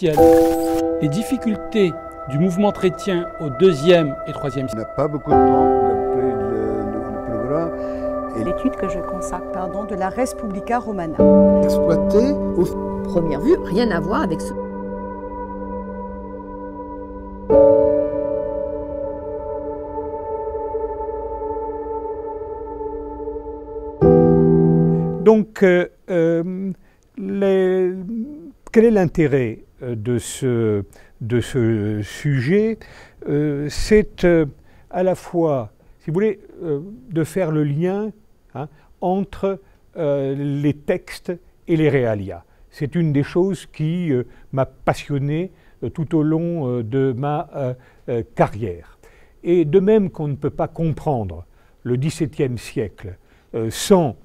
Les difficultés du mouvement chrétien au deuxième et troisième siècle. On n'a pas beaucoup de temps, d'appeler le, Et... L'étude que je consacre, pardon, de la Res Publica Romana. Exploité au... Première vue, rien à voir avec ce... Donc, euh, euh, quel est l'intérêt euh, de ce, sujet, euh, c'est euh, à la fois, si vous voulez, de faire le lien hein, entre les textes et les réalia. C'est une des choses qui m'a passionné tout au long de ma carrière. Et de même qu'on ne peut pas comprendre le XVIIe siècle sans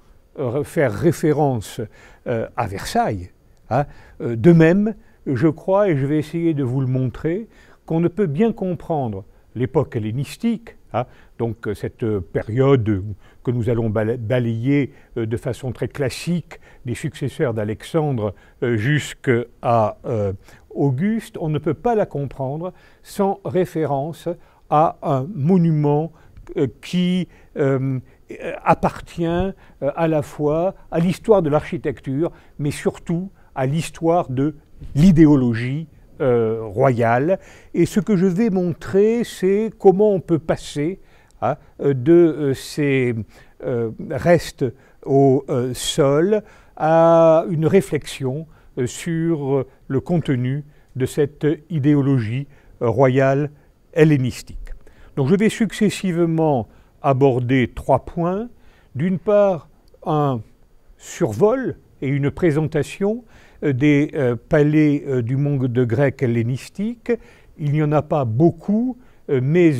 faire référence à Versailles, hein, de même, je crois, et je vais essayer de vous le montrer, qu'on ne peut bien comprendre l'époque hellénistique, hein, donc euh, cette euh, période que nous allons balayer euh, de façon très classique des successeurs d'Alexandre jusqu'à Auguste, on ne peut pas la comprendre sans référence à un monument qui appartient à la fois à l'histoire de l'architecture, mais surtout à l'histoire de l'idéologie euh, royale. Et ce que je vais montrer, c'est comment on peut passer hein, euh, de euh, ces restes au sol à une réflexion sur le contenu de cette idéologie royale hellénistique. Donc je vais successivement aborder trois points. D'une part, un survol et une présentation euh, des euh, palais euh, du monde grec hellénistique. Il n'y en a pas beaucoup, mais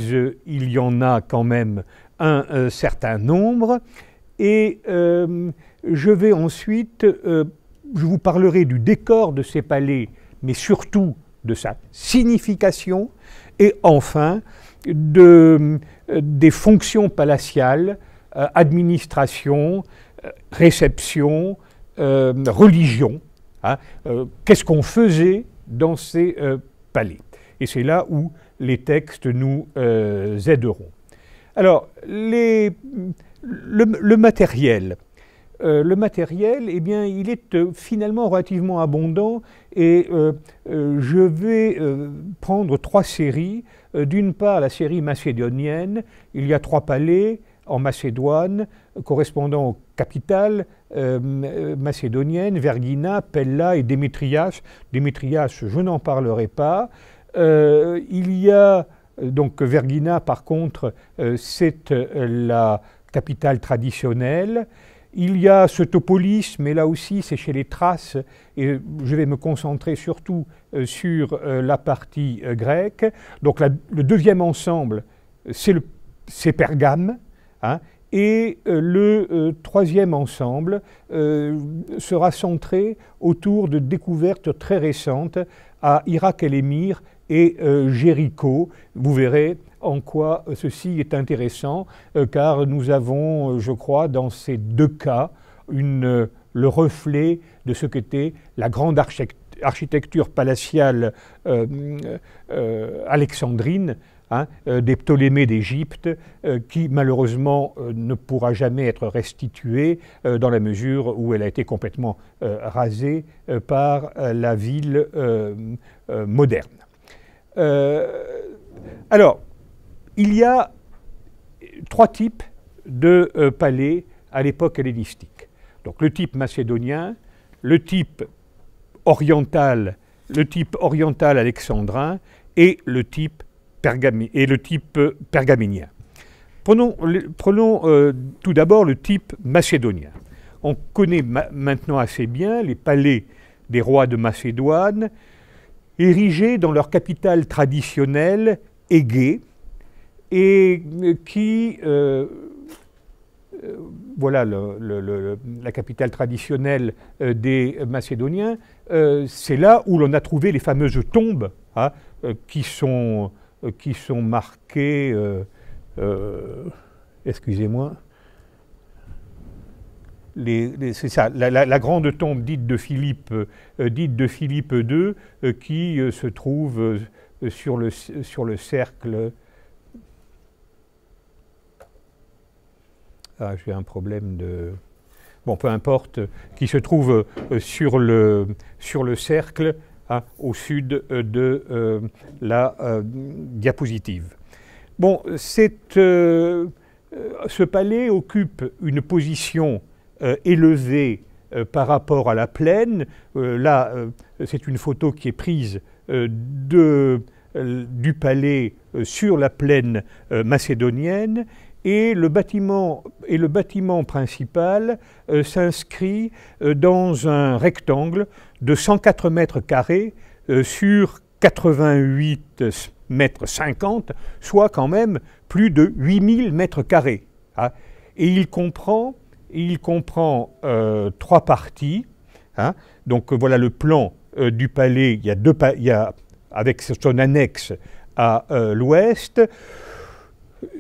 il y en a quand même un, certain nombre. Et je vais ensuite, je vous parlerai du décor de ces palais, mais surtout de sa signification, et enfin de, des fonctions palatiales, administration, réception, religion, Hein, euh, qu'est-ce qu'on faisait dans ces euh, palais Et c'est là où les textes nous euh, aideront. Alors, le, le, matériel. le matériel, eh bien, il est finalement relativement abondant et je vais prendre trois séries. D'une part, la série macédonienne, il y a trois palais, en Macédoine, correspondant aux capitales euh, euh, macédoniennes, Vergina, Pella et Démétrias. Démétrias, je n'en parlerai pas. Euh, il y a donc Vergina, par contre, c'est la capitale traditionnelle. Il y a ce topolis, mais là aussi c'est chez les Thraces, et je vais me concentrer surtout sur la partie grecque. Donc le deuxième ensemble, c'est Pergame, Hein, et euh, le euh, troisième ensemble euh, sera centré autour de découvertes très récentes à Irak et émir et Jéricho. Vous verrez en quoi ceci est intéressant, car nous avons, je crois, dans ces deux cas, le reflet de ce qu'était la grande architecture palatiale alexandrine Hein, euh, des Ptolémées d'Égypte, euh, qui malheureusement euh, ne pourra jamais être restituée dans la mesure où elle a été complètement rasée par la ville moderne. alors, il y a trois types de palais à l'époque hellénistique. Donc le type macédonien, le type oriental, le type oriental alexandrin et le type et le type euh, pergaménien. Prenons, euh, tout d'abord le type macédonien. On connaît maintenant assez bien les palais des rois de Macédoine, érigés dans leur capitale traditionnelle, Égée, et euh, qui, voilà la capitale traditionnelle des Macédoniens, c'est là où l'on a trouvé les fameuses tombes hein, qui sont euh, qui sont marqués, euh, euh, excusez-moi, c'est ça, la, grande tombe dite de Philippe, dite de Philippe II, qui se trouve sur le, sur le cercle Ah, j'ai un problème de. Bon, peu importe, qui se trouve sur le, sur le cercle au sud euh, de euh, la euh, diapositive. Bon, ce palais occupe une position élevée par rapport à la plaine. là, c'est une photo qui est prise de, du palais sur la plaine macédonienne et le bâtiment, principal euh, s'inscrit euh, dans un rectangle de 104 mètres carrés euh, sur 88 mètres 50, soit quand même plus de 8000 mètres carrés. Ah. Et il comprend, trois parties. Hein. Donc voilà le plan du palais. Il y a deux, il avec son annexe à l'ouest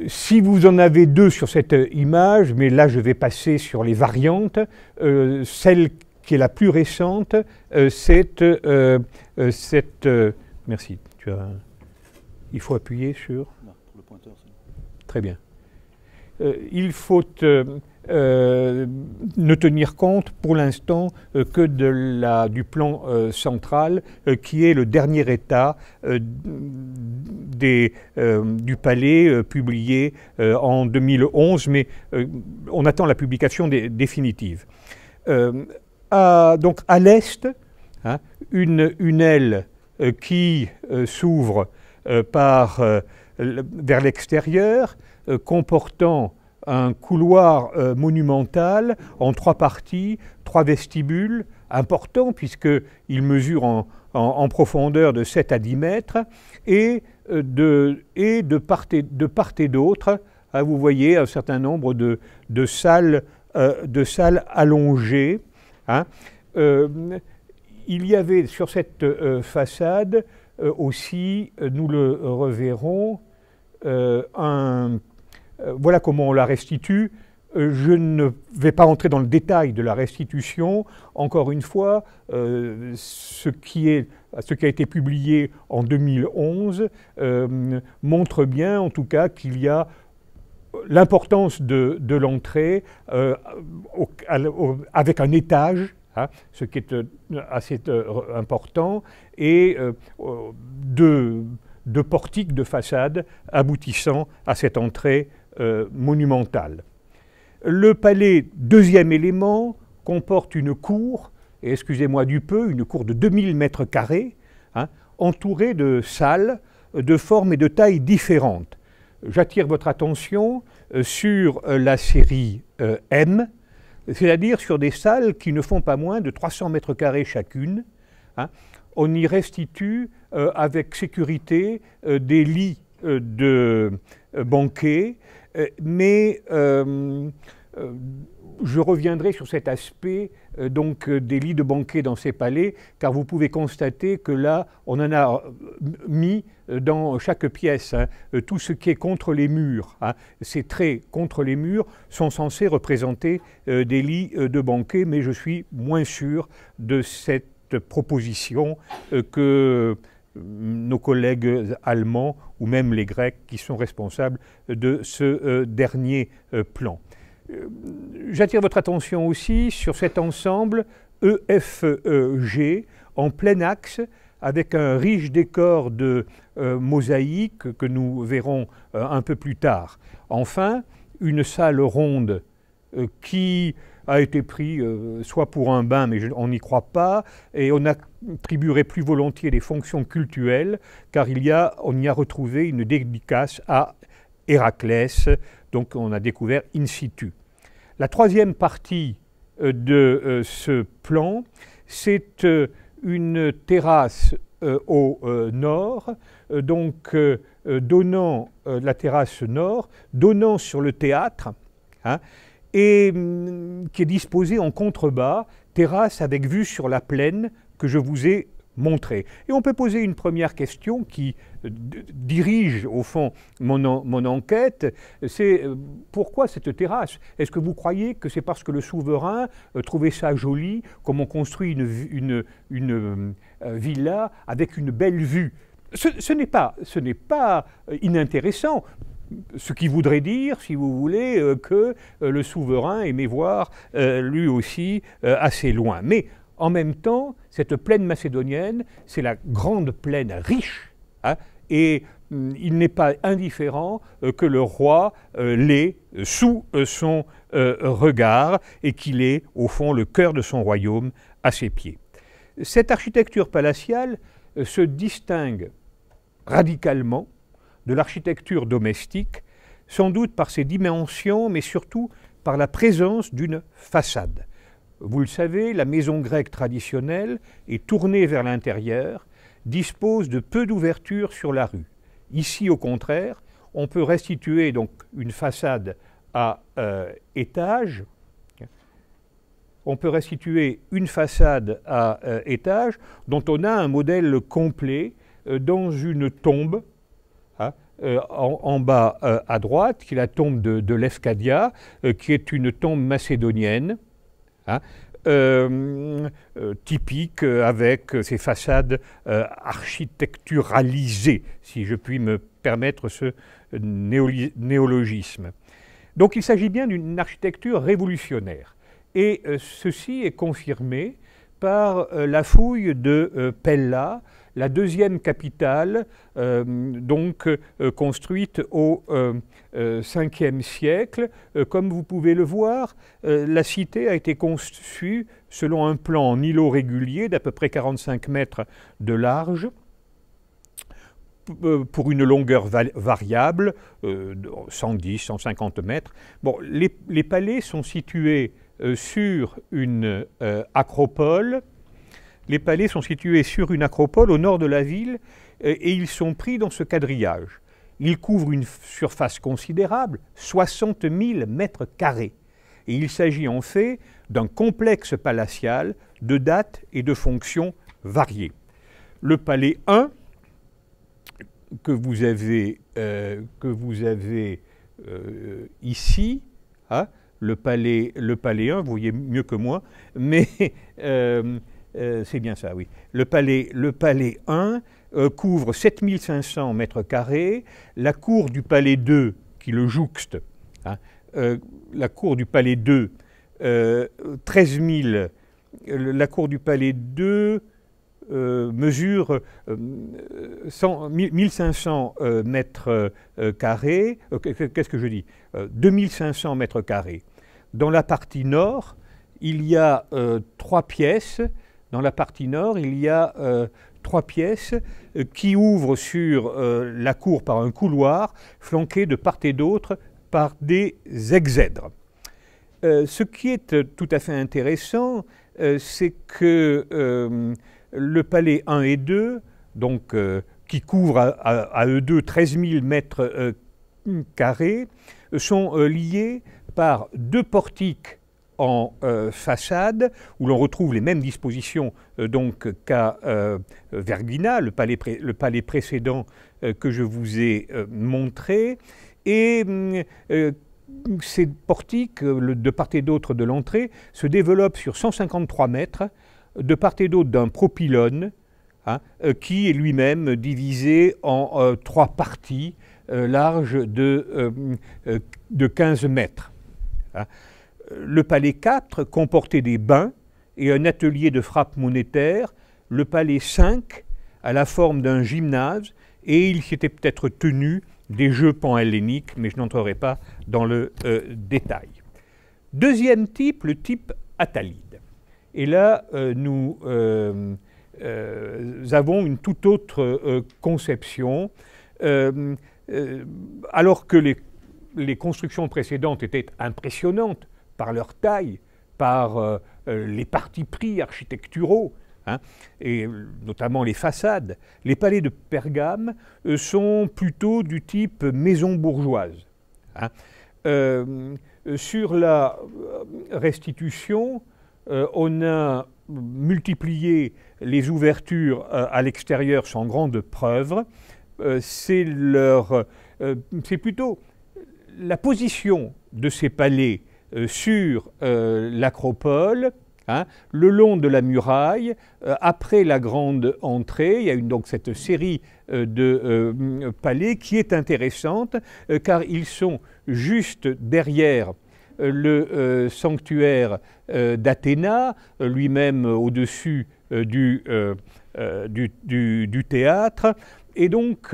si vous en avez deux sur cette image, mais là je vais passer sur les variantes, euh, celle qui est la plus récente, euh, c'est euh, cette... merci, tu as... Il faut appuyer sur... Très bien. il faut euh, ne tenir compte pour l'instant euh, que de la, du plan euh, central, qui est le dernier état du palais publié en 2011, mais on attend la publication définitive. À, donc à l'est, hein, une, une, aile qui s'ouvre par vers l'extérieur, comportant un couloir euh, monumental en trois parties, trois vestibules importants, puisqu'il mesure en, en, profondeur de 7 à 10 mètres, et, euh, de, et de, part et, de part et d'autre, hein, vous voyez un certain nombre de, de salles, euh, de salles allongées. Hein. il y avait sur cette façade aussi, nous le reverrons, un euh, voilà comment on la restitue. Euh, je ne vais pas entrer dans le détail de la restitution. Encore une fois, euh, ce, qui a été publié en 2011 montre bien, en tout cas, qu'il y a l'importance de, l'entrée avec un étage hein, ce qui est assez important, et deux portiques de façade aboutissant à cette entrée euh, monumentale. Le palais, deuxième élément, comporte une cour, excusez-moi du peu, une cour de 2000 mètres carrés, hein, entourée de salles de formes et de tailles différentes. J'attire votre attention euh, sur euh, la série M, c'est-à-dire sur des salles qui ne font pas moins de 300 mètres carrés chacune. Hein. On y restitue avec sécurité des lits de banquets, euh, mais euh, euh, je reviendrai sur cet aspect donc des lits de banquet dans ces palais, car vous pouvez constater que là, on en a mis dans chaque pièce hein, tout ce qui est contre les murs. Hein. ces traits contre les murs sont censés représenter des lits de banquet, mais je suis moins sûr de cette proposition que nos collègues allemands ou même les Grecs qui sont responsables de ce euh, dernier euh, plan. Euh, j'attire votre attention aussi sur cet ensemble EFG e en plein axe avec un riche décor de mosaïque que nous verrons un peu plus tard. Enfin, une salle ronde qui a été pris euh, soit pour un bain, mais on n'y croit pas, et on attribuerait plus volontiers des fonctions cultuelles, car il y a, on y a retrouvé une dédicace à Héraclès, donc on a découvert in situ. La troisième partie euh, de euh, ce plan, c'est une terrasse au nord, donc donnant la terrasse nord, donnant sur le théâtre, hein, et hum, qui est disposée en contrebas, terrasse avec vue sur la plaine que je vous ai montrée. Et on peut poser une première question qui euh, dirige au fond mon, mon enquête, c'est euh, pourquoi cette terrasse Est-ce que vous croyez que c'est parce que le souverain euh, trouvait ça joli, comme on construit une, une, une villa avec une belle vue ce, n'est pas, ce pas inintéressant ce qui voudrait dire, si vous voulez, euh, que euh, le souverain aimait voir euh, lui aussi assez loin. Mais en même temps, cette plaine macédonienne, c'est la grande plaine riche, hein, et mm, il n'est pas indifférent que le roi l'ait sous son regard et qu'il ait, au fond, le cœur de son royaume à ses pieds. Cette architecture palatiale se distingue radicalement de l'architecture domestique, sans doute par ses dimensions, mais surtout par la présence d'une façade. Vous le savez, la maison grecque traditionnelle est tournée vers l'intérieur, dispose de peu d'ouvertures sur la rue. Ici, au contraire, on peut restituer donc une façade à euh, étage. On peut restituer une façade à euh, étage dont on a un modèle complet euh, dans une tombe euh, en, bas euh, à droite, qui est la tombe de, Lefkadia, euh, qui est une tombe macédonienne, hein, typique avec ses façades architecturalisées, si je puis me permettre ce néologisme. Donc il s'agit bien d'une architecture révolutionnaire. Et ceci est confirmé par la fouille de Pella la deuxième capitale, euh, donc euh, construite au Ve euh, siècle. comme vous pouvez le voir, la cité a été conçue selon un plan en îlot régulier d'à peu près 45 mètres de large pour une longueur variable, 110, 150 mètres. les palais sont situés sur une acropole les palais sont situés sur une acropole au nord de la ville euh, et ils sont pris dans ce quadrillage. Ils couvrent une surface considérable, 60 000 mètres carrés. Et il s'agit en fait d'un complexe palatial de dates et de fonctions variées. Le palais 1, que vous avez, euh, que vous avez euh, ici, hein, le, palais, le palais 1, vous voyez mieux que moi, mais euh, c'est bien ça, oui. Le palais, le palais 1 euh, couvre 7500 mètres carrés. La cour du palais 2, qui le jouxte, hein, euh, la cour du palais 2, 13 000. La cour du palais 2 mesure 1500 mètres carrés. Qu'est-ce que je dis 2500 mètres carrés. Dans la partie nord, il y a trois pièces dans la partie nord, il y a euh, trois pièces euh, qui ouvrent sur euh, la cour par un couloir, flanquées de part et d'autre par des exèdres. ce qui est tout à fait intéressant, c'est que le palais 1 et 2, donc, qui couvre à, à, eux deux 13 000 mètres carrés, sont liés par deux portiques en euh, façade, où l'on retrouve les mêmes dispositions euh, donc qu'à euh, Vergina, le palais, le palais précédent que je vous ai montré. Et ces portiques, de part et d'autre de l'entrée, se développent sur 153 mètres, de part et d'autre d'un propylone, hein, qui est lui-même divisé en trois parties larges de, de 15 mètres. Hein le palais 4 comportait des bains et un atelier de frappe monétaire, le palais 5 a la forme d'un gymnase, et il s'était peut-être tenu des jeux panhelléniques, mais je n'entrerai pas dans le euh, détail. Deuxième type, le type Attalide. Et là, euh, nous euh, avons une toute autre conception. alors que les constructions précédentes étaient impressionnantes, par leur taille, par euh, euh, les partis pris architecturaux, hein, et notamment les façades. Les palais de Pergame euh, sont plutôt du type maison bourgeoise. Hein. sur la restitution, on a multiplié les ouvertures à l'extérieur sans grande preuve. C'est plutôt la position de ces palais euh, sur euh, l'acropole, hein, le long de la muraille, euh, après la grande entrée, il y a donc cette série de palais qui est intéressante car ils sont juste derrière le sanctuaire d'Athéna, lui-même au-dessus du, théâtre. Et donc,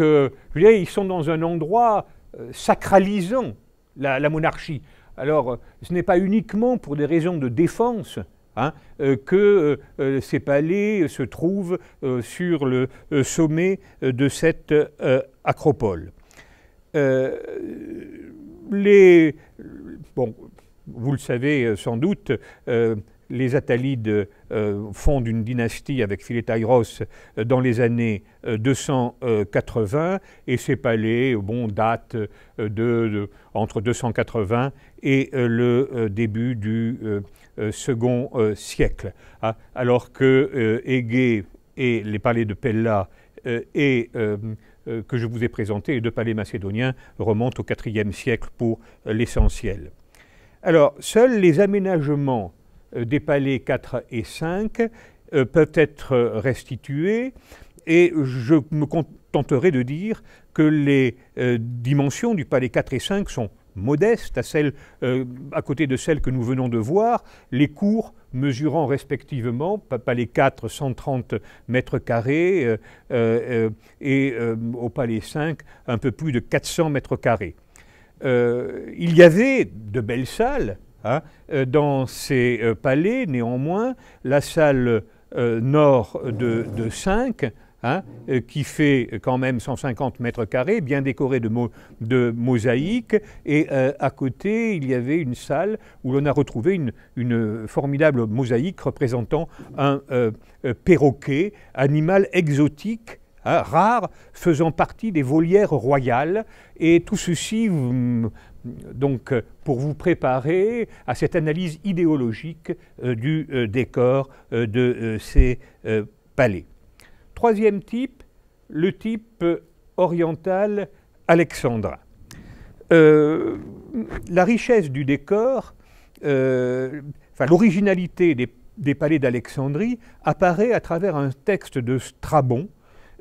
ils sont dans un endroit sacralisant la monarchie. Alors, euh, ce n'est pas uniquement pour des raisons de défense hein, euh, que euh, ces palais se trouvent sur le sommet de cette acropole. les, bon, vous le savez sans doute, les Attalides euh, fondent une dynastie avec Philétaïros euh, dans les années 280 euh, et ces palais bon, datent de, entre 280 et le début du second siècle. Ah, alors que Égée et les palais de Pella et que je vous ai présentés les deux palais macédoniens, remontent au IVe siècle pour l'essentiel. Alors, seuls les aménagements euh, des palais 4 et 5 euh, peuvent être euh, restitués et je me contenterai de dire que les dimensions du palais 4 et 5 sont modestes à, à côté de celles que nous venons de voir, les cours mesurant respectivement, palais 4, 130 mètres carrés, et au palais 5, un peu plus de 400 mètres carrés. il y avait de belles salles, Hein. Euh, dans ces euh, palais, néanmoins, la salle euh, nord de, 5, hein, qui fait quand même 150 mètres carrés, bien décorée de, mosaïques. Et à côté, il y avait une salle où l'on a retrouvé une, formidable mosaïque représentant un perroquet, animal exotique Hein, rares faisant partie des volières royales. Et tout ceci, hum, donc, pour vous préparer à cette analyse idéologique euh, du euh, décor euh, de ces palais. Troisième type, le type oriental alexandrin. la richesse du décor, l'originalité des palais d'Alexandrie apparaît à travers un texte de Strabon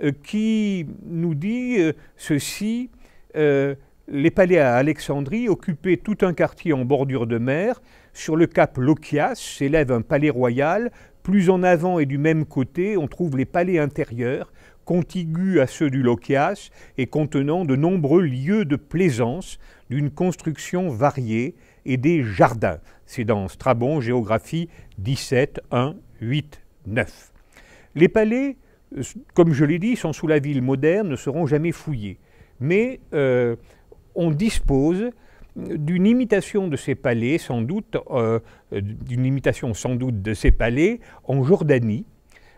euh, qui nous dit euh, ceci. Euh, les palais à Alexandrie occupaient tout un quartier en bordure de mer. Sur le cap Lochias s'élève un palais royal. Plus en avant et du même côté, on trouve les palais intérieurs, contigus à ceux du Lochias et contenant de nombreux lieux de plaisance d'une construction variée et des jardins. C'est dans Strabon, Géographie 17, 1, 8, 9. Les palais comme je l'ai dit, sont sous la ville moderne, ne seront jamais fouillés. Mais euh, on dispose d'une imitation de ces palais, sans doute, euh, d'une imitation sans doute de ces palais en Jordanie,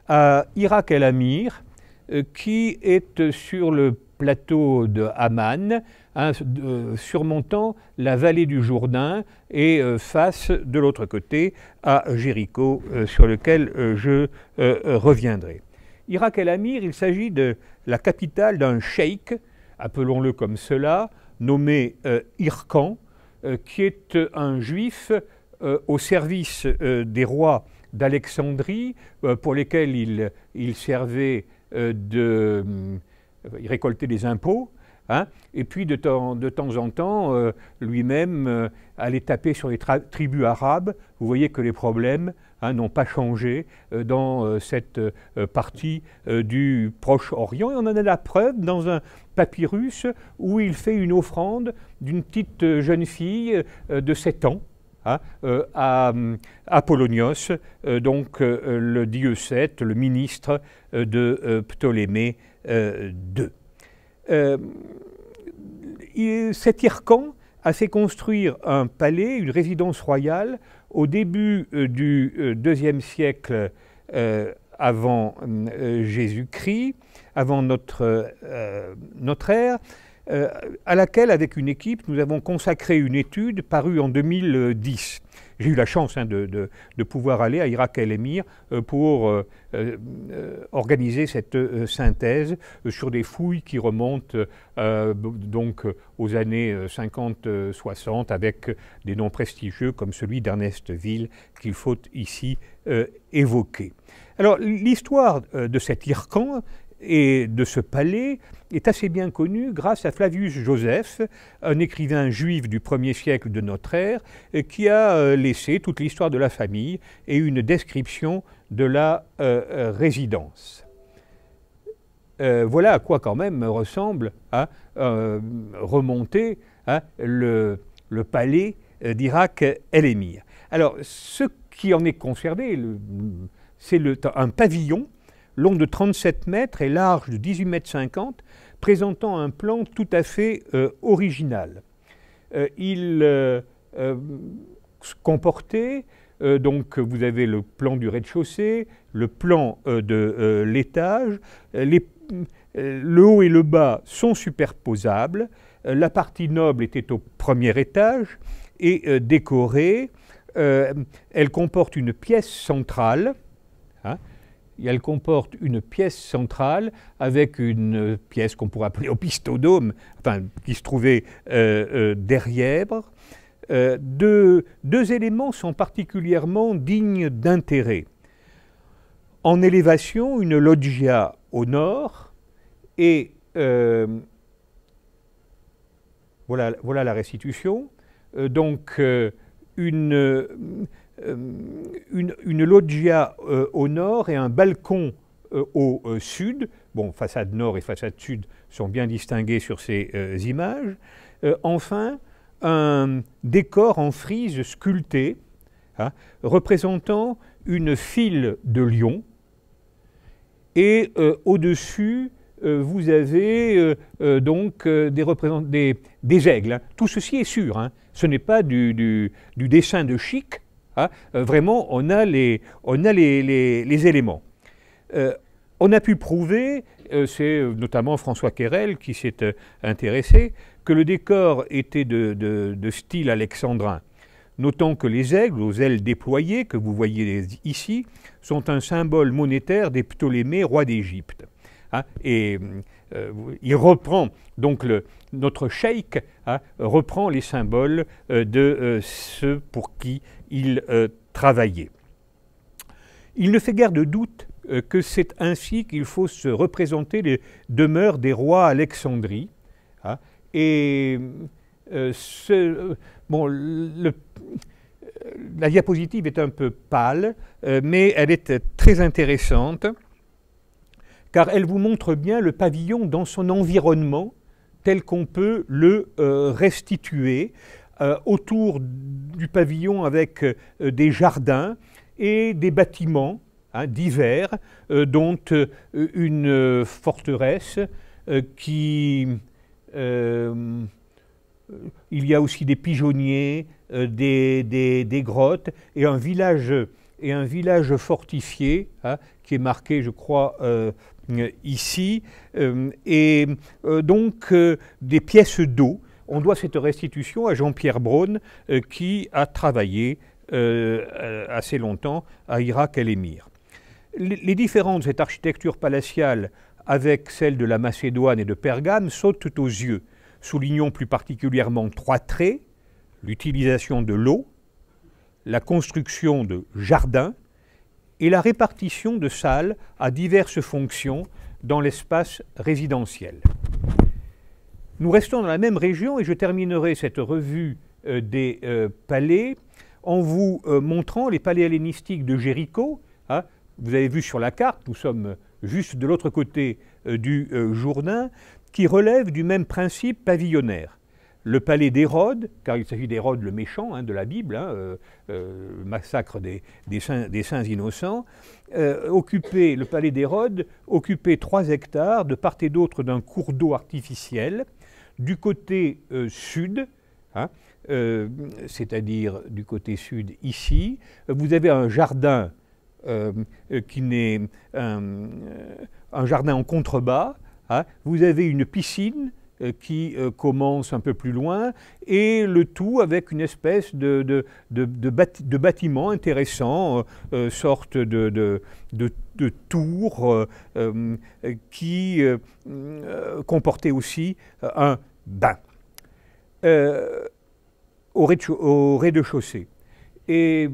à Irak el-Amir, euh, qui est sur le plateau de Amman, hein, surmontant la vallée du Jourdain et face de l'autre côté à Jéricho, sur lequel je reviendrai. Irak el-Amir, il s'agit de la capitale d'un cheikh, appelons-le comme cela, nommé Hirkan, euh, euh, qui est euh, un juif au service des rois d'Alexandrie, pour lesquels il, servait de. il récoltait des impôts. Hein, et puis de temps en temps, lui-même allait taper sur les tribus arabes. Vous voyez que les problèmes Hein, n'ont pas changé euh, dans euh, cette euh, partie du Proche-Orient. Et on en a la preuve dans un papyrus où il fait une offrande d'une petite jeune fille de 7 ans. Hein, à Apollonios, donc le dieu 7, le ministre de Ptolémée II. cet Hircan a fait construire un palais, une résidence royale, au début euh, du euh, deuxième siècle euh, avant Jésus-Christ, avant notre, notre ère, à laquelle, avec une équipe, nous avons consacré une étude parue en 2010 j'ai eu la chance hein, de, pouvoir aller à Irak El Emir euh, pour euh, euh, organiser cette synthèse sur des fouilles qui remontent donc aux années 50-60 avec des noms prestigieux comme celui d'Ernest Ville qu'il faut ici évoquer. Alors l'histoire de cet Irkan, et de ce palais est assez bien connu grâce à Flavius Joseph, un écrivain juif du 1er siècle de notre ère, qui a euh, laissé toute l'histoire de la famille et une description de la euh, euh, résidence. voilà à quoi quand même ressemble à remonter le, palais d'Irak el Alors, ce qui en est conservé, c'est un pavillon long de 37 mètres et large de 18 mètres 50, présentant un plan tout à fait euh, original. Euh, il euh, se comportait, donc vous avez le plan du rez-de-chaussée, le plan de l'étage, le haut et le bas sont superposables, la partie noble était au premier étage et décorée, elle comporte une pièce centrale elle comporte une pièce centrale avec une pièce qu'on pourrait appeler opistodome, enfin, qui se trouvait euh, euh, derrière. Euh, deux, éléments sont particulièrement dignes d'intérêt. En élévation, une loggia au nord et voilà, voilà la restitution. donc, une, euh, une, loggia euh, au nord et un balcon euh, au sud. Bon, façade nord et façade sud sont bien distinguées sur ces images. enfin, un décor en frise sculptée hein, représentant une file de lions Et au-dessus, vous avez donc des, des, aigles. Hein. Tout ceci est sûr. Hein. Ce n'est pas du, dessin de chic, Hein. Euh, vraiment, on a les, on a les, éléments. Euh, on a pu prouver, euh, c'est notamment François Kerel qui s'est intéressé, que le décor était de, style alexandrin. Notons que les aigles, aux ailes déployées, que vous voyez ici, sont un symbole monétaire des Ptolémées, rois d'Égypte. Hein. et il reprend, donc notre cheikh hein, reprend les symboles de ceux pour qui il euh, travaillait. Il ne fait guère de doute euh, que c'est ainsi qu'il faut se représenter les demeures des rois Alexandrie. Hein. et euh, ce, bon, la diapositive est un peu pâle, mais elle est très intéressante car elle vous montre bien le pavillon dans son environnement tel qu'on peut le restituer euh, autour du pavillon avec euh, des jardins et des bâtiments hein, divers, euh, dont une forteresse qui... il y a aussi des pigeonniers, des, des, grottes et un village et un village fortifié hein, qui est marqué, je crois, ici, et donc des pièces d'eau on doit cette restitution à Jean-Pierre Braun, euh, qui a travaillé euh, assez longtemps à Irak et l'émir. Les, différences de cette architecture palatiale avec celle de la Macédoine et de Pergame sautent aux yeux. Soulignons plus particulièrement trois traits l'utilisation de l'eau, la construction de jardins et la répartition de salles à diverses fonctions dans l'espace résidentiel. Nous restons dans la même région et je terminerai cette revue euh, des euh, palais en vous euh, montrant les palais hellénistiques de Jéricho. Hein. Vous avez vu sur la carte, nous sommes juste de l'autre côté du Jourdain, qui relèvent du même principe pavillonnaire. Le palais d'Hérode, car il s'agit d'Hérode le méchant hein, de la Bible, hein, le massacre des, saints, innocents, occupait, le palais d'Hérode occupait trois hectares de part et d'autre d'un cours d'eau artificiel du côté euh, sud, hein, euh, c'est-à-dire du côté sud ici, vous avez un jardin euh, qui n'est un, jardin en contrebas, hein. vous avez une piscine qui commence un peu plus loin, et le tout avec une espèce de, de, de, de bâtiment intéressant, sorte de, de tour qui comportait aussi un ben, au rez-de-chaussée. Et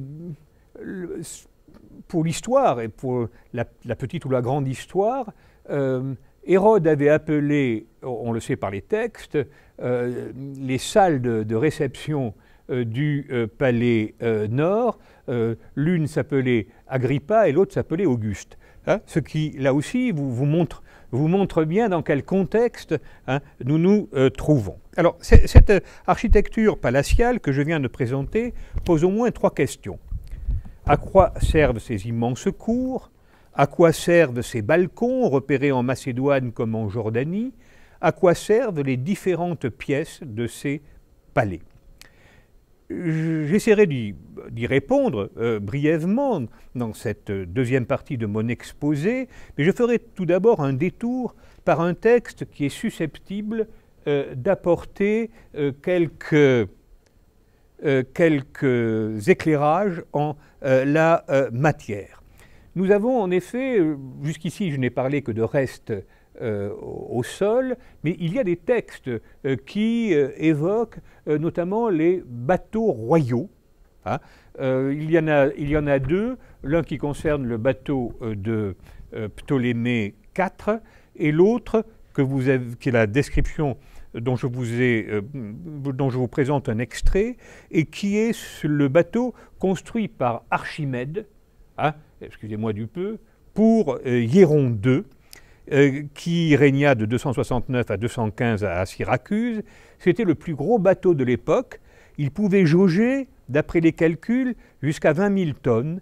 pour l'histoire et pour la, petite ou la grande histoire, euh, Hérode avait appelé, on le sait par les textes, euh, les salles de, réception du palais nord, l'une s'appelait Agrippa et l'autre s'appelait Auguste. Hein, ce qui, là aussi, vous montre vous montre bien dans quel contexte hein, nous nous euh, trouvons. Alors, cette euh, architecture palatiale que je viens de présenter pose au moins trois questions. À quoi servent ces immenses cours À quoi servent ces balcons repérés en Macédoine comme en Jordanie À quoi servent les différentes pièces de ces palais J'essaierai d'y répondre euh, brièvement dans cette deuxième partie de mon exposé, mais je ferai tout d'abord un détour par un texte qui est susceptible euh, d'apporter euh, quelques, quelques, éclairages en la matière. Nous avons en effet, jusqu'ici je n'ai parlé que de restes euh, au sol, mais il y a des textes euh, qui euh, évoquent notamment les bateaux royaux. Hein. il, y en a, deux, l'un qui concerne le bateau de Ptolémée IV et l'autre qui est la description dont je, vous dont je vous présente un extrait, et qui est le bateau construit par Archimède, hein, excusez-moi du peu, pour Hieron II, euh, qui régna de 269 à 215 à, Syracuse. C'était le plus gros bateau de l'époque. Il pouvait jauger, d'après les calculs, jusqu'à 20 000 tonnes,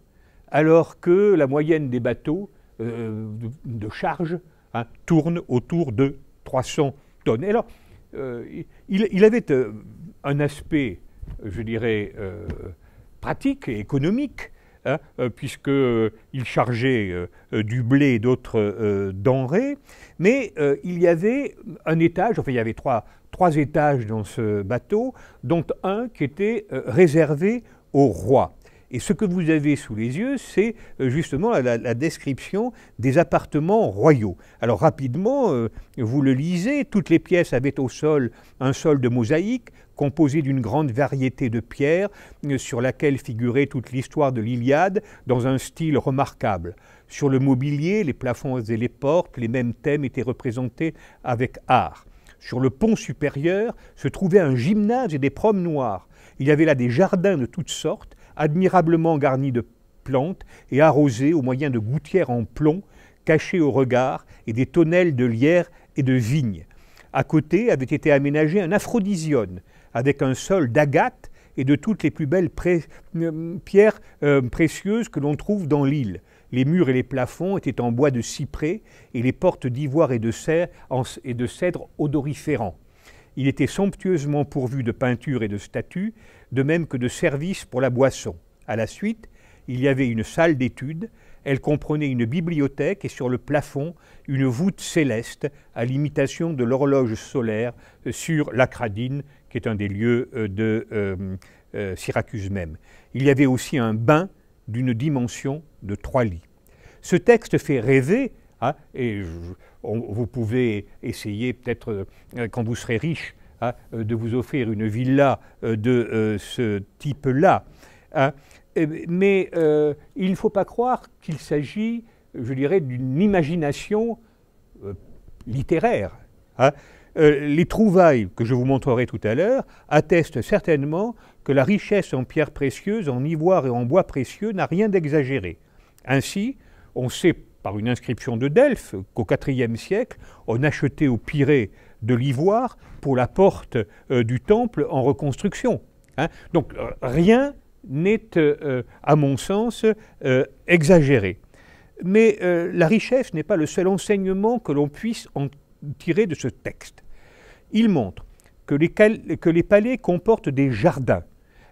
alors que la moyenne des bateaux euh, de, charge hein, tourne autour de 300 tonnes. alors, euh, il, avait un aspect, je dirais, pratique et économique, Hein, euh, puisqu'il euh, chargeait euh, du blé et d'autres denrées. Mais il y avait un étage, enfin il y avait trois, trois étages dans ce bateau, dont un qui était réservé au roi. Et ce que vous avez sous les yeux, c'est euh, justement la, description des appartements royaux. Alors rapidement, euh, vous le lisez, toutes les pièces avaient au sol un sol de mosaïque composé d'une grande variété de pierres euh, sur laquelle figurait toute l'histoire de l'Iliade dans un style remarquable. Sur le mobilier, les plafonds et les portes, les mêmes thèmes étaient représentés avec art. Sur le pont supérieur se trouvait un gymnase et des promenoirs. Il y avait là des jardins de toutes sortes admirablement garni de plantes et arrosé au moyen de gouttières en plomb cachées au regard et des tonnelles de lierre et de vigne. À côté avait été aménagé un aphrodisione avec un sol d'agate et de toutes les plus belles euh, pierres euh, précieuses que l'on trouve dans l'île. Les murs et les plafonds étaient en bois de cyprès et les portes d'ivoire et, et de cèdre odoriférants. Il était somptueusement pourvu de peintures et de statues, de même que de service pour la boisson. À la suite, il y avait une salle d'études, elle comprenait une bibliothèque et sur le plafond une voûte céleste à l'imitation de l'horloge solaire sur l'Acradine, qui est un des lieux euh, de euh, euh, Syracuse même. Il y avait aussi un bain d'une dimension de trois lits. Ce texte fait rêver, hein, et vous pouvez essayer peut-être quand vous serez riche euh, de vous offrir une villa euh, de euh, ce type-là. Hein. Mais il ne faut pas croire qu'il s'agit, je dirais, d'une imagination littéraire. Hein. les trouvailles que je vous montrerai tout à l'heure attestent certainement que la richesse en pierres précieuses, en ivoire et en bois précieux n'a rien d'exagéré. Ainsi, on sait par une inscription de Delphes qu'au IVe siècle, on achetait au Pirée de l'ivoire pour la porte euh, du temple en reconstruction. Hein. Donc euh, rien n'est, euh, à mon sens, exagéré. Mais la richesse n'est pas le seul enseignement que l'on puisse en tirer de ce texte. Il montre que les, palais comportent des jardins.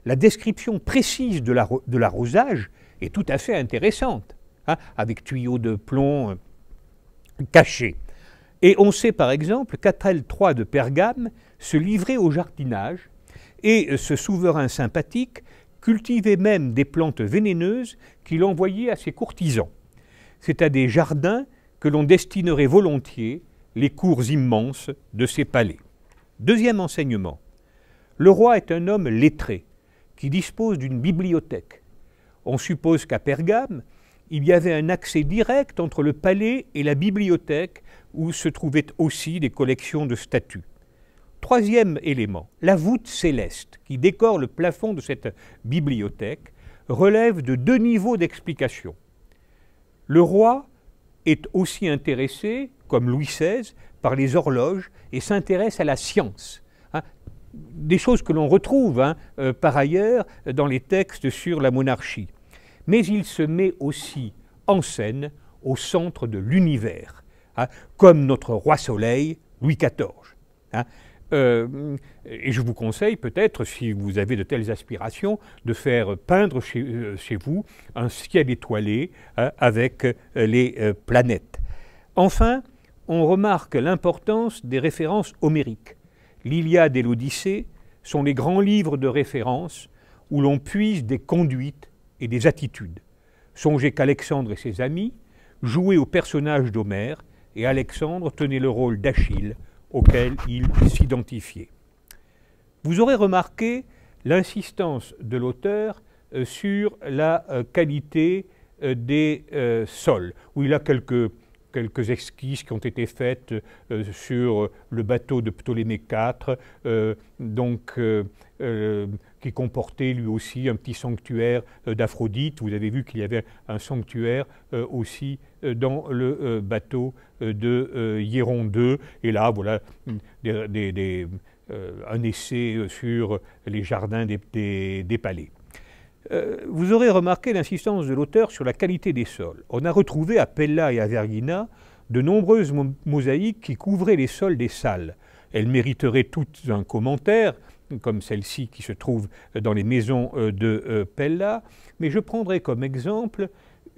La description précise de l'arrosage est tout à fait intéressante, hein, avec tuyaux de plomb cachés. Et on sait par exemple qu'Atrel III de Pergame se livrait au jardinage et ce souverain sympathique cultivait même des plantes vénéneuses qu'il envoyait à ses courtisans. C'est à des jardins que l'on destinerait volontiers les cours immenses de ses palais. Deuxième enseignement, le roi est un homme lettré qui dispose d'une bibliothèque. On suppose qu'à Pergame, il y avait un accès direct entre le palais et la bibliothèque où se trouvaient aussi des collections de statues. Troisième élément, la voûte céleste qui décore le plafond de cette bibliothèque relève de deux niveaux d'explication. Le roi est aussi intéressé, comme Louis XVI, par les horloges et s'intéresse à la science. Hein. des choses que l'on retrouve hein, euh, par ailleurs dans les textes sur la monarchie mais il se met aussi en scène au centre de l'univers, hein, comme notre roi soleil, Louis XIV. Hein. Euh, et je vous conseille peut-être, si vous avez de telles aspirations, de faire peindre chez, euh, vous un ciel étoilé hein, avec euh, les planètes. Enfin, on remarque l'importance des références homériques. L'Iliade et l'Odyssée sont les grands livres de référence où l'on puise des conduites et des attitudes. Songez qu'Alexandre et ses amis jouaient au personnage d'Homère et Alexandre tenait le rôle d'Achille auquel il s'identifiait. Vous aurez remarqué l'insistance de l'auteur euh, sur la euh, qualité euh, des sols, où il a quelques, quelques esquisses qui ont été faites sur le bateau de Ptolémée IV, donc qui comportait lui aussi un petit sanctuaire euh, d'Aphrodite. Vous avez vu qu'il y avait un sanctuaire euh, aussi euh, dans le bateau de Hieron II. Et là, voilà mm, un essai sur les jardins des palais vous aurez remarqué l'insistance de l'auteur sur la qualité des sols. On a retrouvé à Pella et à Vergina de nombreuses mosaïques qui couvraient les sols des salles. Elles mériteraient toutes un commentaire, comme celle-ci qui se trouve euh, dans les maisons euh, de euh, Pella, mais je prendrai comme exemple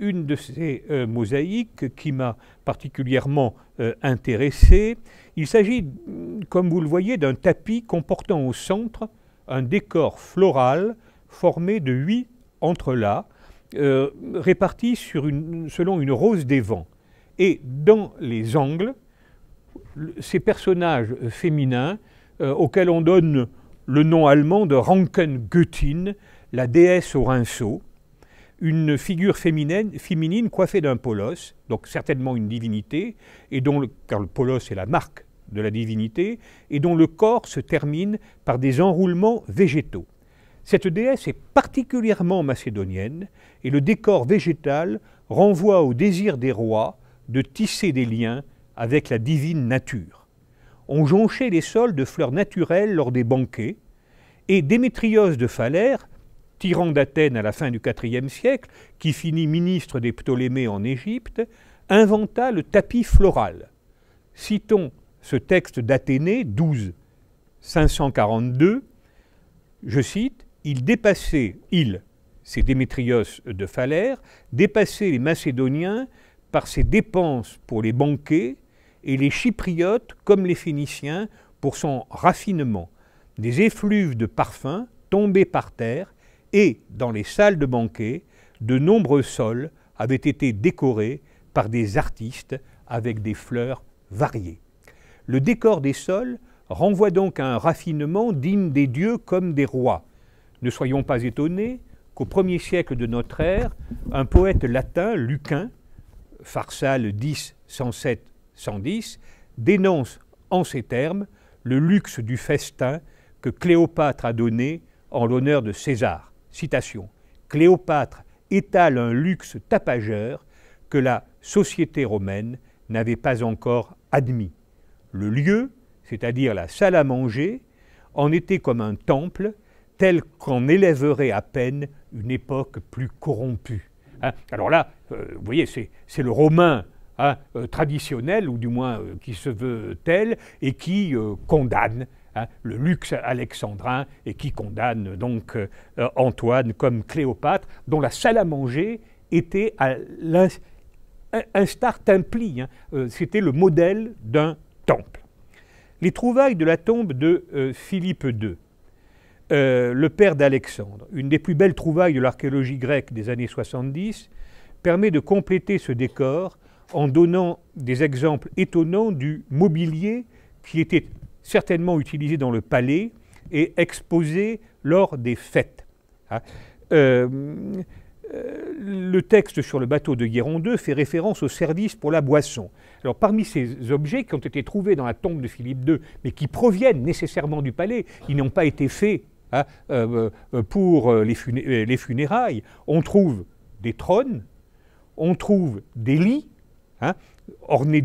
une de ces mosaïques qui m'a particulièrement intéressée. intéressé. Il s'agit, mm, comme vous le voyez, d'un tapis comportant au centre un décor floral formé de huit entrelacs répartis selon une rose des vents. Et dans les angles, ces personnages féminins auxquels on donne le nom allemand de ranken la déesse au rinceau, une figure féminine, coiffée d'un polos, donc certainement une divinité, et dont car le polos est la marque de la divinité, et dont le corps se termine par des enroulements végétaux. Cette déesse est particulièrement macédonienne, et le décor végétal renvoie au désir des rois de tisser des liens avec la divine nature ont jonché les sols de fleurs naturelles lors des banquets, et Démétrios de Phalère, tyran d'Athènes à la fin du IVe siècle, qui finit ministre des Ptolémées en Égypte, inventa le tapis floral. Citons ce texte d'Athénée 12 542. Je cite Il dépassait, il, c'est Démétrios de Phalère, dépassait les Macédoniens par ses dépenses pour les banquets et les Chypriotes comme les Phéniciens pour son raffinement. Des effluves de parfums tombaient par terre et, dans les salles de banquet, de nombreux sols avaient été décorés par des artistes avec des fleurs variées. Le décor des sols renvoie donc à un raffinement digne des dieux comme des rois. Ne soyons pas étonnés qu'au premier siècle de notre ère, un poète latin, Lucain, Farsal 10, 107, 110, dénonce en ces termes le luxe du festin que Cléopâtre a donné en l'honneur de César. Citation. Cléopâtre étale un luxe tapageur que la société romaine n'avait pas encore admis. Le lieu, c'est-à-dire la salle à manger, en était comme un temple tel qu'en élèverait à peine une époque plus corrompue. Hein? Alors là, euh, vous voyez, c'est le Romain Hein, euh, traditionnel, ou du moins euh, qui se veut tel, et qui euh, condamne hein, le luxe alexandrin, et qui condamne donc Antoine comme Cléopâtre, dont la salle à manger était à l'instar templi, hein, c'était le modèle d'un temple. Les trouvailles de la tombe de Philippe II, le père d'Alexandre, une des plus belles trouvailles de l'archéologie grecque des années 70, permet de compléter ce décor en donnant des exemples étonnants du mobilier qui était certainement utilisé dans le palais et exposé lors des fêtes. Ah. Euh, euh, le texte sur le bateau de Guéron II fait référence au service pour la boisson. Alors parmi ces objets qui ont été trouvés dans la tombe de Philippe II, mais qui proviennent nécessairement du palais, ils n'ont pas été faits ah, euh, pour les funérailles, on trouve des trônes, on trouve des lits, Hein, orné,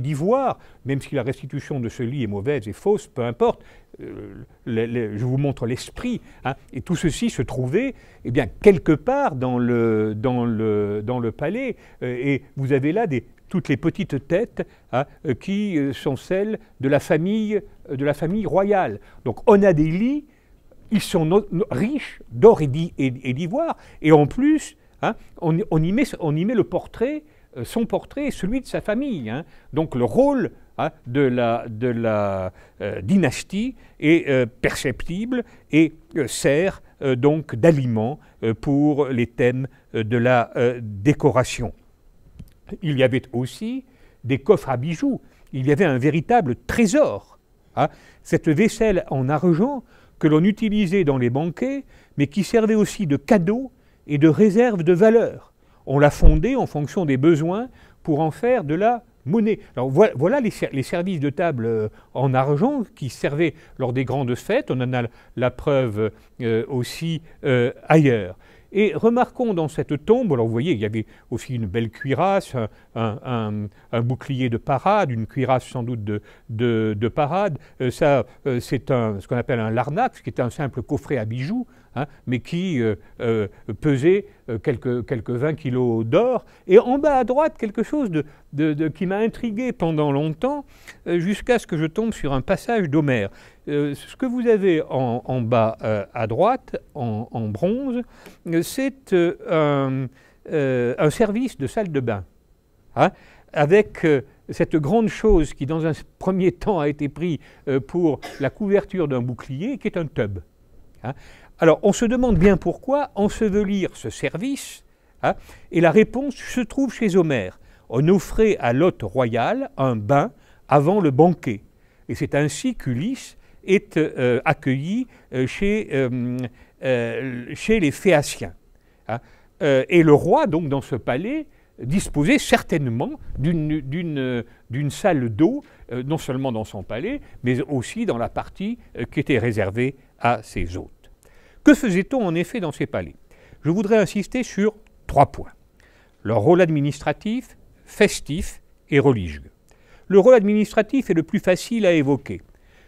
d'ivoire, même si la restitution de ce lit est mauvaise et fausse, peu importe, euh, je vous montre l'esprit, hein, et tout ceci se trouvait eh bien, quelque part dans le, palais, euh, et vous avez là toutes les petites têtes hein, euh, qui sont celles de la, famille, royale. Donc on a des lits, ils sont riches d'or et d'ivoire, et, en plus, on y met le portrait euh, son portrait et celui de sa famille. Hein. Donc le rôle hein, de la, euh, dynastie est euh, perceptible et sert donc d'aliment pour les thèmes de la décoration. Il y avait aussi des coffres à bijoux, il y avait un véritable trésor. Hein. Cette vaisselle en argent que l'on utilisait dans les banquets, mais qui servait aussi de cadeau et de réserve de valeur. On l'a fondée en fonction des besoins pour en faire de la monnaie. Alors voilà, les, services de table euh, en argent qui servaient lors des grandes fêtes. On en a la preuve euh, aussi euh, ailleurs. Et remarquons dans cette tombe, alors vous voyez, il y avait aussi une belle cuirasse, un, bouclier de parade, une cuirasse sans doute de, parade. ça, c'est ce qu'on appelle un larnac, ce qui est un simple coffret à bijoux. Hein, mais qui euh, euh, pesait euh, quelques, quelques 20 kilos d'or. Et en bas à droite, quelque chose de, de, qui m'a intrigué pendant longtemps, jusqu'à ce que je tombe sur un passage d'Homère. ce que vous avez en, bas à droite, en, bronze, c'est un, service de salle de bain. Hein, avec cette grande chose qui, dans un premier temps, a été prise pour la couverture d'un bouclier, qui est un tub. Hein. Alors, on se demande bien pourquoi ensevelir ce service, hein, et la réponse se trouve chez Homère. On offrait à l'hôte royal un bain avant le banquet. Et c'est ainsi qu'Ulysse est euh, accueilli euh, chez, euh, chez, les Phéaciens. Hein. et le roi, donc, dans ce palais, disposait certainement d'une salle d'eau, non seulement dans son palais, mais aussi dans la partie qui était réservée à ses hôtes. Que faisait-on en effet dans ces palais Je voudrais insister sur trois points. Leur rôle administratif, festif et religieux. Le rôle administratif est le plus facile à évoquer,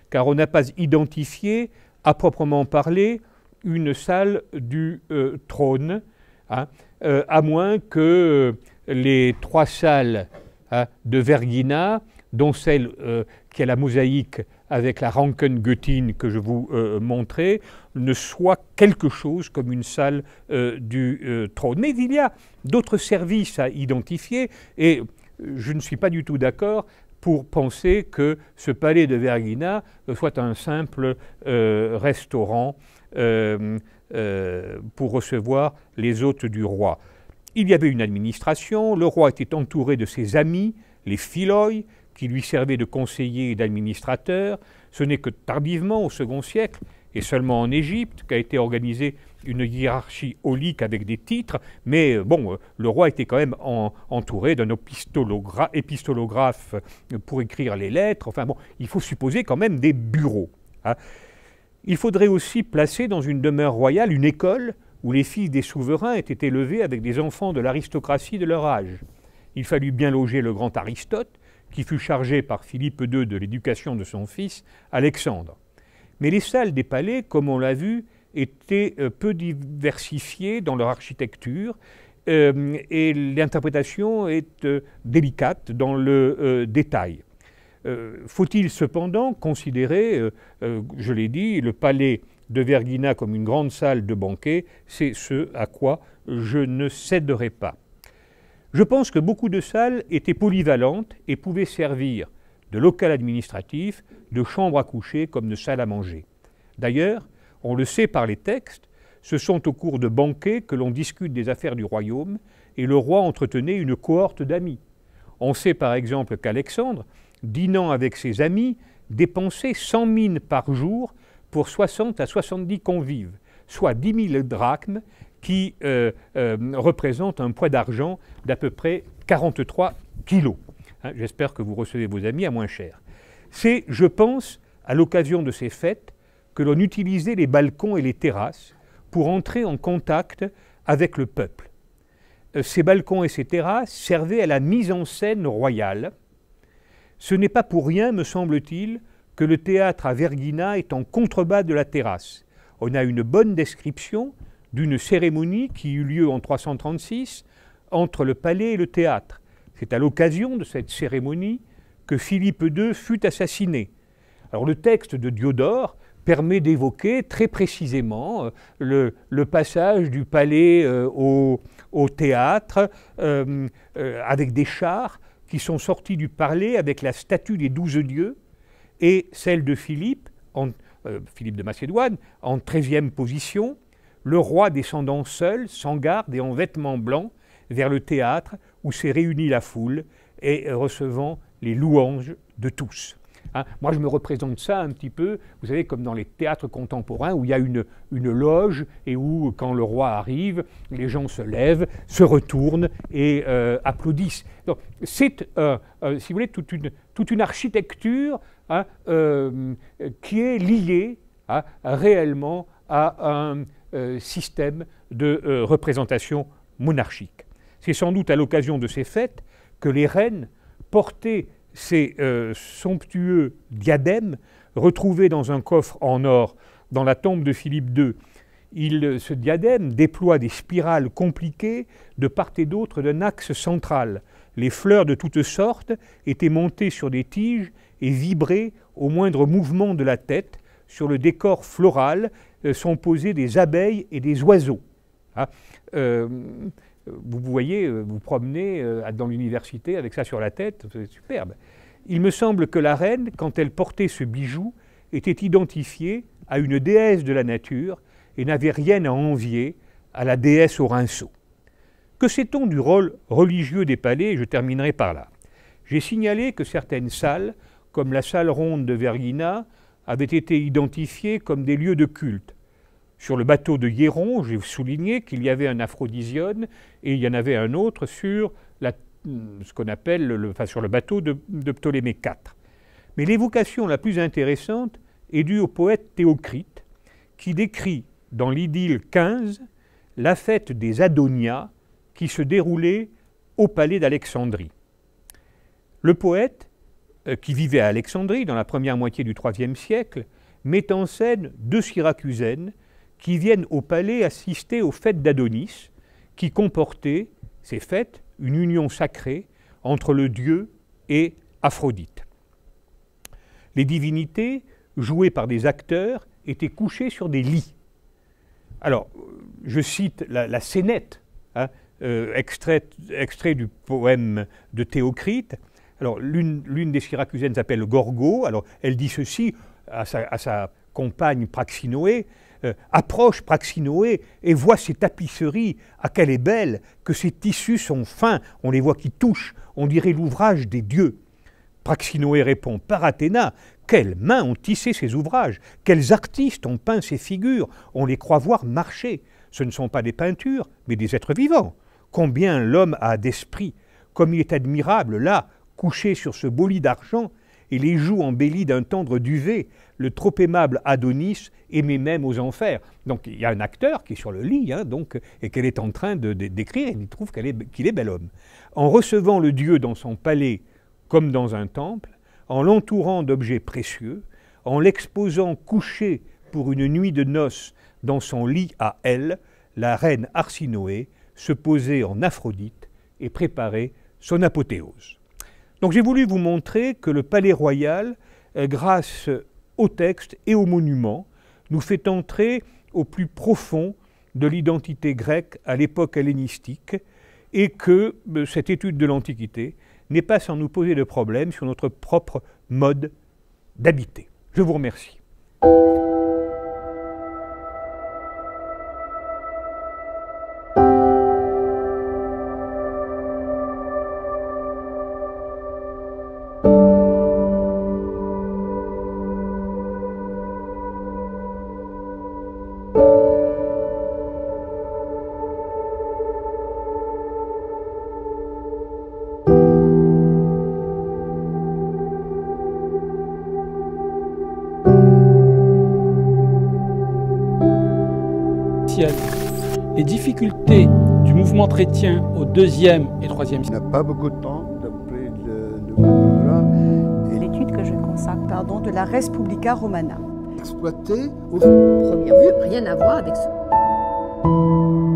car on n'a pas identifié, à proprement parler, une salle du euh, trône, hein, euh, à moins que euh, les trois salles hein, de Vergina, dont celle qui a la mosaïque avec la rankengöttin que je vous euh, montrais, ne soit quelque chose comme une salle euh, du euh, trône. Mais il y a d'autres services à identifier et je ne suis pas du tout d'accord pour penser que ce palais de Vergina soit un simple restaurant pour recevoir les hôtes du roi. Il y avait une administration, le roi était entouré de ses amis, les Philoïs, qui lui servait de conseiller et d'administrateur, ce n'est que tardivement, au second siècle, et seulement en Égypte, qu'a été organisée une hiérarchie aulique avec des titres, mais euh, bon, euh, le roi était quand même entouré d'un épistolographe euh, pour écrire les lettres, enfin bon, il faut supposer quand même des bureaux. Hein. Il faudrait aussi placer dans une demeure royale une école où les filles des souverains étaient élevées avec des enfants de l'aristocratie de leur âge. Il fallut bien loger le grand Aristote, qui fut chargé par Philippe II de l'éducation de son fils, Alexandre. Mais les salles des palais, comme on l'a vu, étaient euh, peu diversifiées dans leur architecture euh, et l'interprétation est euh, délicate dans le détail. Faut-il cependant considérer, je l'ai dit, le palais de Vergina comme une grande salle de banquet C'est ce à quoi je ne céderai pas. Je pense que beaucoup de salles étaient polyvalentes et pouvaient servir de local administratif, de chambre à coucher comme de salle à manger. D'ailleurs, on le sait par les textes, ce sont au cours de banquets que l'on discute des affaires du royaume et le roi entretenait une cohorte d'amis. On sait par exemple qu'Alexandre, dînant avec ses amis, dépensait 100 mines par jour pour 60 à 70 convives, soit 10 000 drachmes qui euh, euh, représente un poids d'argent d'à peu près 43 kilos. Hein, j'espère que vous recevez vos amis à moins cher. C'est, je pense, à l'occasion de ces fêtes, que l'on utilisait les balcons et les terrasses pour entrer en contact avec le peuple. Euh, ces balcons et ces terrasses servaient à la mise en scène royale. Ce n'est pas pour rien, me semble-t-il, que le théâtre à Vergina est en contrebas de la terrasse. On a une bonne description d'une cérémonie qui eut lieu en 336 entre le palais et le théâtre. C'est à l'occasion de cette cérémonie que Philippe II fut assassiné. Alors le texte de Diodore permet d'évoquer très précisément euh, le, passage du palais euh, au, théâtre euh, avec des chars qui sont sortis du palais avec la statue des douze dieux et celle de Philippe, Philippe de Macédoine, en treizième position, le roi descendant seul, sans garde et en vêtements blancs, vers le théâtre où s'est réunie la foule et recevant les louanges de tous. Hein, moi, je me représente ça un petit peu, vous savez, comme dans les théâtres contemporains où il y a une, loge et où, quand le roi arrive, les gens se lèvent, se retournent et euh, applaudissent. Donc, c'est, euh, euh, si vous voulez, toute une, architecture hein, qui est liée hein, réellement à un euh, système de euh, représentation monarchique. C'est sans doute à l'occasion de ces fêtes que les reines portaient ces euh, somptueux diadèmes retrouvés dans un coffre en or dans la tombe de Philippe II. ce diadème déploie des spirales compliquées de part et d'autre d'un axe central. Les fleurs de toutes sortes étaient montées sur des tiges et vibraient au moindre mouvement de la tête sur le décor floral euh, sont posées des abeilles et des oiseaux. Ah, euh, vous voyez, euh, vous promenez dans l'université avec ça sur la tête, c'est superbe. Il me semble que la reine, quand elle portait ce bijou, était identifiée à une déesse de la nature et n'avait rien à envier à la déesse au rinceau. Que sait-on du rôle religieux des palais Je terminerai par là. J'ai signalé que certaines salles, comme la salle ronde de Vergina, avaient été identifiés comme des lieux de culte. Sur le bateau de Hieron, j'ai souligné qu'il y avait un aphrodisione et il y en avait un autre sur la, hmm, ce qu'on appelle, le, enfin sur le bateau de, Ptolémée IV. Mais l'évocation la plus intéressante est due au poète Théocrite, qui décrit dans l'idylle XV la fête des Adonia qui se déroulait au palais d'Alexandrie. Le poète euh, qui vivait à Alexandrie dans la première moitié du IIIe siècle, met en scène deux Syracusaines qui viennent au palais assister aux fêtes d'Adonis, qui comportaient, ces fêtes, une union sacrée entre le dieu et Aphrodite. Les divinités, jouées par des acteurs, étaient couchées sur des lits. Alors, euh, je cite la, la hein, euh, extrait du poème de Théocrite. Alors, l'une des Syracusaines s'appelle Gorgo. Alors, elle dit ceci à sa, compagne Praxinoé. Euh, approche Praxinoé et vois ces tapisseries, à quelle est belle, que ces tissus sont fins, on les voit qui touchent, on dirait l'ouvrage des dieux. Praxinoé répond Par Athéna, quelles mains ont tissé ces ouvrages, quels artistes ont peint ces figures, on les croit voir marcher. Ce ne sont pas des peintures, mais des êtres vivants. Combien l'homme a d'esprit, comme il est admirable là couché sur ce beau lit d'argent, et les joues embellies d'un tendre duvet, le trop aimable Adonis aimait même aux enfers. Donc il y a un acteur qui est sur le lit, hein, donc, et qu'elle est en train de, d'écrire, et il trouve qu'il est bel homme. En recevant le dieu dans son palais comme dans un temple, en l'entourant d'objets précieux, en l'exposant couché pour une nuit de noces dans son lit à elle, la reine Arsinoé se posait en Aphrodite et préparait son apothéose. Donc j'ai voulu vous montrer que le Palais Royal, euh, grâce aux textes et aux monuments, nous fait entrer au plus profond de l'identité grecque à l'époque hellénistique et que euh, cette étude de l'Antiquité n'est pas sans nous poser de problèmes sur notre propre mode d'habiter. Je vous remercie. au deuxième et troisième siècle. n'a pas beaucoup de temps, d'après le, programme. Et... L'étude que je consacre, pardon, de la Res Publica Romana. exploiter au... Première vue, rien à voir avec ce...